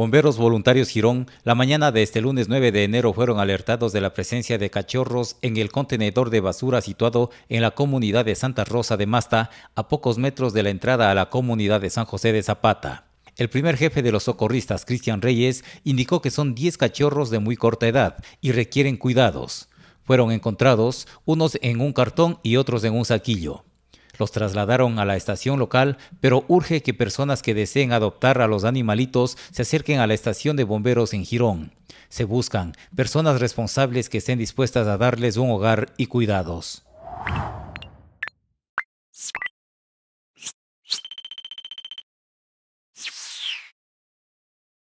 Bomberos voluntarios Girón, la mañana de este lunes 9 de enero fueron alertados de la presencia de cachorros en el contenedor de basura situado en la comunidad de Santa Rosa de Masta, a pocos metros de la entrada a la comunidad de San José de Zapata. El primer jefe de los socorristas, Cristian Reyes, indicó que son 10 cachorros de muy corta edad y requieren cuidados. Fueron encontrados unos en un cartón y otros en un saquillo. Los trasladaron a la estación local, pero urge que personas que deseen adoptar a los animalitos se acerquen a la estación de bomberos en Girón. Se buscan personas responsables que estén dispuestas a darles un hogar y cuidados.